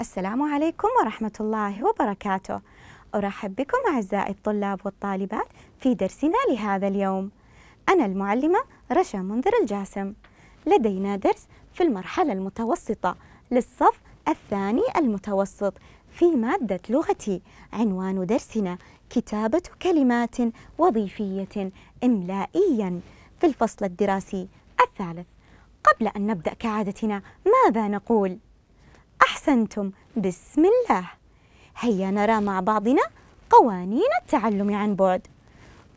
السلام عليكم ورحمة الله وبركاته أرحب بكم أعزائي الطلاب والطالبات في درسنا لهذا اليوم أنا المعلمة رشا منذر الجاسم لدينا درس في المرحلة المتوسطة للصف الثاني المتوسط في مادة لغتي عنوان درسنا كتابة كلمات وظيفية إملائيا في الفصل الدراسي الثالث قبل أن نبدأ كعادتنا ماذا نقول؟ أحسنتم بسم الله هيا نرى مع بعضنا قوانين التعلم عن بعد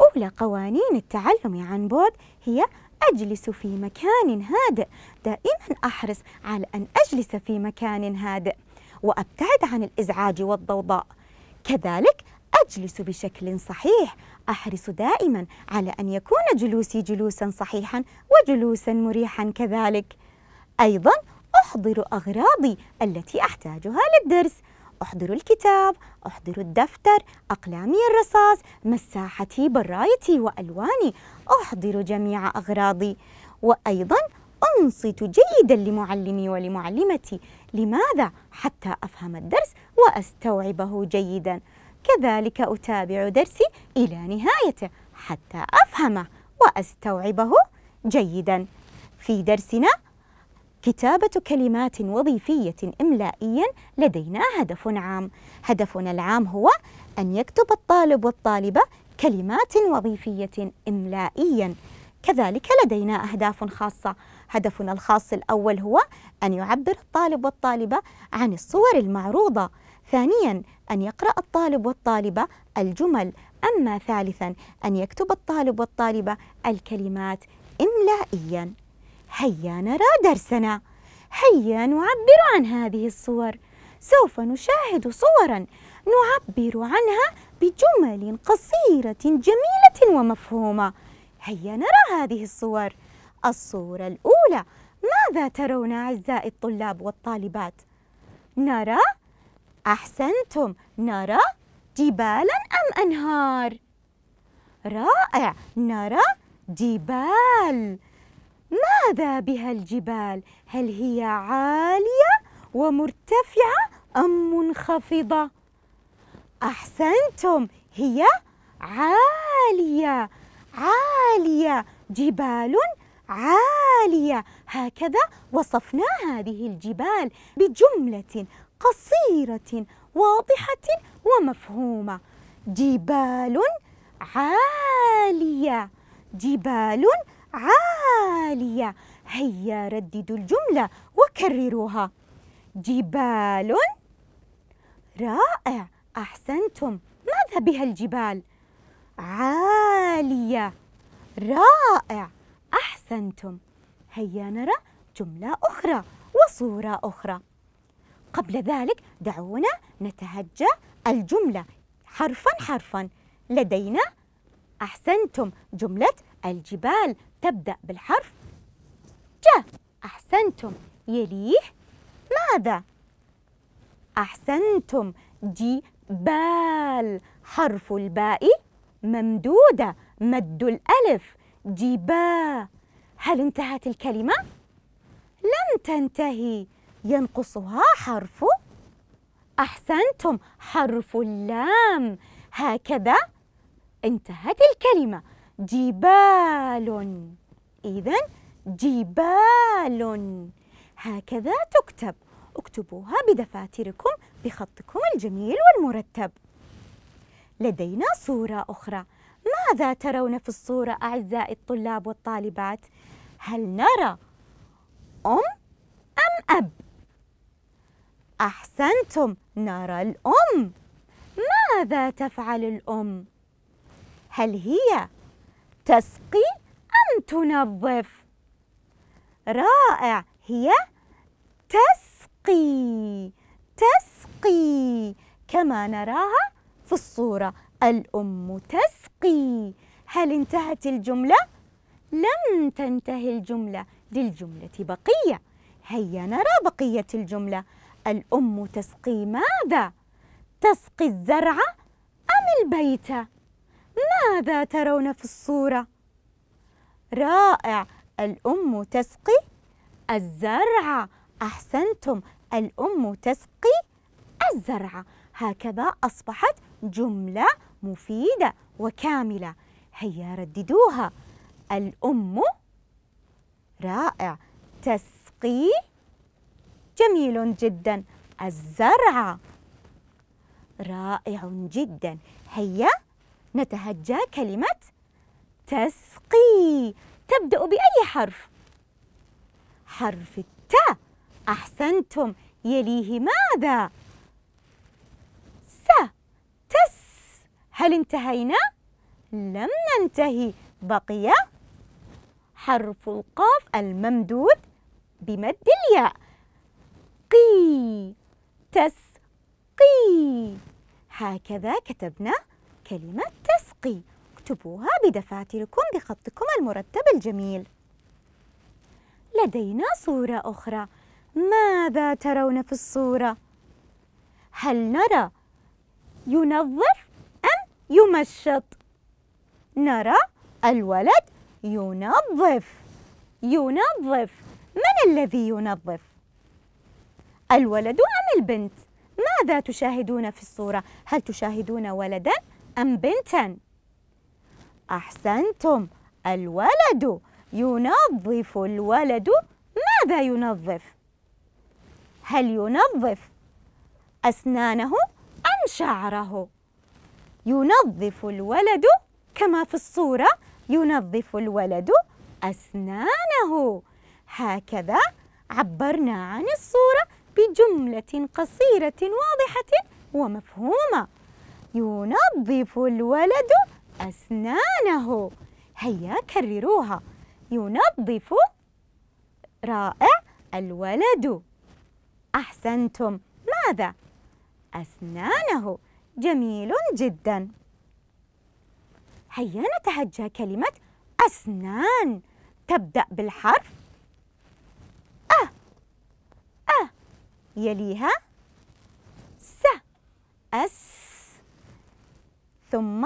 أولى قوانين التعلم عن بعد هي أجلس في مكان هادئ دائما أحرص على أن أجلس في مكان هادئ وأبتعد عن الإزعاج والضوضاء كذلك أجلس بشكل صحيح أحرص دائما على أن يكون جلوسي جلوسا صحيحا وجلوسا مريحا كذلك أيضا أحضر أغراضي التي أحتاجها للدرس أحضر الكتاب أحضر الدفتر أقلامي الرصاص مساحتي برايتي وألواني أحضر جميع أغراضي وأيضا أنصت جيدا لمعلمي ولمعلمتي لماذا حتى أفهم الدرس وأستوعبه جيدا كذلك أتابع درسي إلى نهايته حتى أفهمه وأستوعبه جيدا في درسنا كتابة كلمات وظيفية إملائيا لدينا هدف عام هدفنا العام هو أن يكتب الطالب والطالبة كلمات وظيفية إملائيا كذلك لدينا أهداف خاصة هدفنا الخاص الأول هو أن يعبر الطالب والطالبة عن الصور المعروضة ثانيا أن يقرأ الطالب والطالبة الجمل أما ثالثا أن يكتب الطالب والطالبة الكلمات إملائياً هيا نرى درسنا هيا نعبر عن هذه الصور سوف نشاهد صورا نعبر عنها بجمل قصيرة جميلة ومفهومة هيا نرى هذه الصور الصورة الأولى ماذا ترون أعزائي الطلاب والطالبات؟ نرى أحسنتم نرى جبالا أم أنهار؟ رائع نرى جبال ماذا بها الجبال هل هي عاليه ومرتفعه ام منخفضه احسنتم هي عاليه عاليه جبال عاليه هكذا وصفنا هذه الجبال بجمله قصيره واضحه ومفهومه جبال عاليه جبال عالية هيا رددوا الجملة وكرروها جبال رائع أحسنتم ماذا بها الجبال؟ عالية رائع أحسنتم هيا نرى جملة أخرى وصورة أخرى قبل ذلك دعونا نتهجى الجملة حرفا حرفا لدينا أحسنتم جملة الجبال تبدأ بالحرف ج أحسنتم يليه ماذا؟ أحسنتم جبال بال حرف الباء ممدودة مد الألف جبا هل انتهت الكلمة؟ لم تنتهي ينقصها حرف أحسنتم حرف اللام هكذا انتهت الكلمة جبال إذا جبال هكذا تكتب اكتبوها بدفاتركم بخطكم الجميل والمرتب لدينا صورة أخرى ماذا ترون في الصورة أعزائي الطلاب والطالبات؟ هل نرى أم أم أب؟ أحسنتم نرى الأم ماذا تفعل الأم؟ هل هي تسقي أم تنظف؟ رائع هي تسقي تسقي كما نراها في الصورة الأم تسقي هل انتهت الجملة؟ لم تنتهي الجملة للجملة بقية هيا نرى بقية الجملة الأم تسقي ماذا؟ تسقي الزرع أم البيت؟ ماذا ترون في الصورة؟ رائع الأم تسقي الزرع أحسنتم الأم تسقي الزرع هكذا أصبحت جملة مفيدة وكاملة هيا رددوها الأم رائع تسقي جميل جدا الزرع رائع جدا هيا نتهجى كلمة تسقي تبدأ بأي حرف؟ حرف التاء أحسنتم يليه ماذا؟ س تس هل انتهينا؟ لم ننتهي بقي حرف القاف الممدود بمد الياء قي تسقي هكذا كتبنا كلمة ورقي اكتبوها بدفاتركم بخطكم المرتب الجميل لدينا صورة أخرى ماذا ترون في الصورة؟ هل نرى ينظف أم يمشط؟ نرى الولد ينظف ينظف من الذي ينظف؟ الولد أم البنت؟ ماذا تشاهدون في الصورة؟ هل تشاهدون ولداً أم بنتاً؟ أحسنتم الولد ينظف الولد ماذا ينظف؟ هل ينظف أسنانه أم شعره؟ ينظف الولد كما في الصورة ينظف الولد أسنانه هكذا عبرنا عن الصورة بجملة قصيرة واضحة ومفهومة ينظف الولد أسنانه هيا كرروها ينظف رائع الولد أحسنتم ماذا؟ أسنانه جميل جدا هيا نتهجى كلمة أسنان تبدأ بالحرف أ أ يليها س أس ثم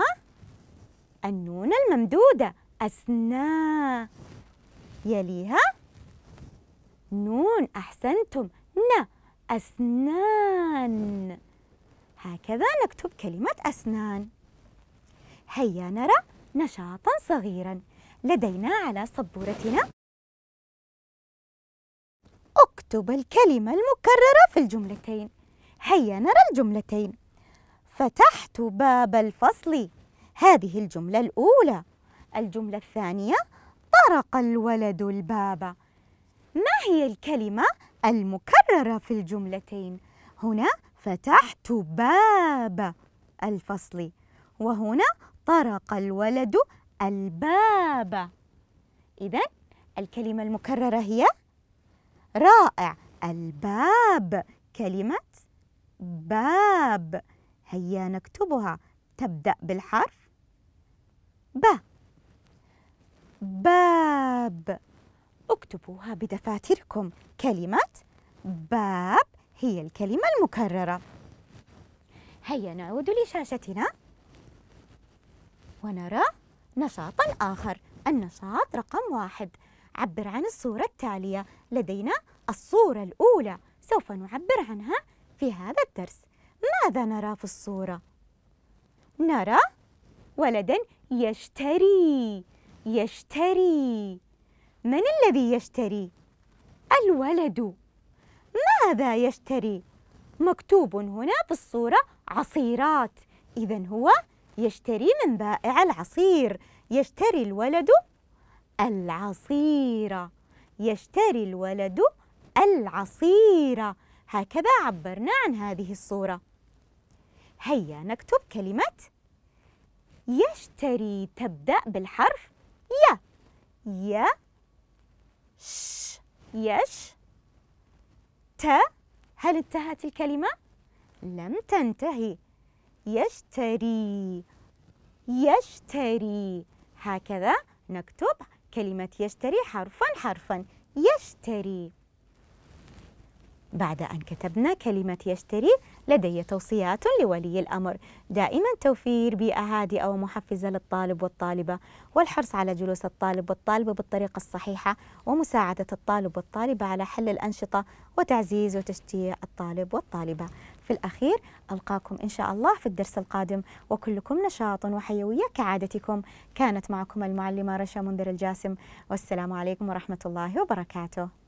النون الممدودة أسنا يليها نون أحسنتم ن أسنان هكذا نكتب كلمة أسنان هيا نرى نشاطا صغيرا لدينا على سبورتنا اكتب الكلمة المكررة في الجملتين هيا نرى الجملتين فتحت باب الفصل هذه الجملة الأولى الجملة الثانية طرق الولد الباب ما هي الكلمة المكررة في الجملتين؟ هنا فتحت باب الفصل وهنا طرق الولد الباب إذا الكلمة المكررة هي رائع الباب كلمة باب هيا نكتبها تبدأ بالحرف ب باب اكتبوها بدفاتركم كلمة باب هي الكلمة المكررة هيا نعود لشاشتنا ونرى نشاطا آخر النشاط رقم واحد عبر عن الصورة التالية لدينا الصورة الأولى سوف نعبر عنها في هذا الدرس ماذا نرى في الصورة؟ نرى ولدا يشتري يشتري من الذي يشتري الولد ماذا يشتري مكتوب هنا في الصوره عصيرات اذا هو يشتري من بائع العصير يشتري الولد العصير يشتري الولد العصير هكذا عبرنا عن هذه الصوره هيا نكتب كلمه يشتري تبدأ بالحرف ي ي ش يش ت هل انتهت الكلمة؟ لم تنتهي يشتري يشتري هكذا نكتب كلمة يشتري حرفا حرفا يشتري بعد أن كتبنا كلمة يشتري لدي توصيات لولي الأمر دائما توفير بيئة هادئة ومحفزة للطالب والطالبة والحرص على جلوس الطالب والطالبة بالطريقة الصحيحة ومساعدة الطالب والطالبة على حل الأنشطة وتعزيز وتشجيع الطالب والطالبة في الأخير ألقاكم إن شاء الله في الدرس القادم وكلكم نشاط وحيوية كعادتكم كانت معكم المعلمة رشا منذر الجاسم والسلام عليكم ورحمة الله وبركاته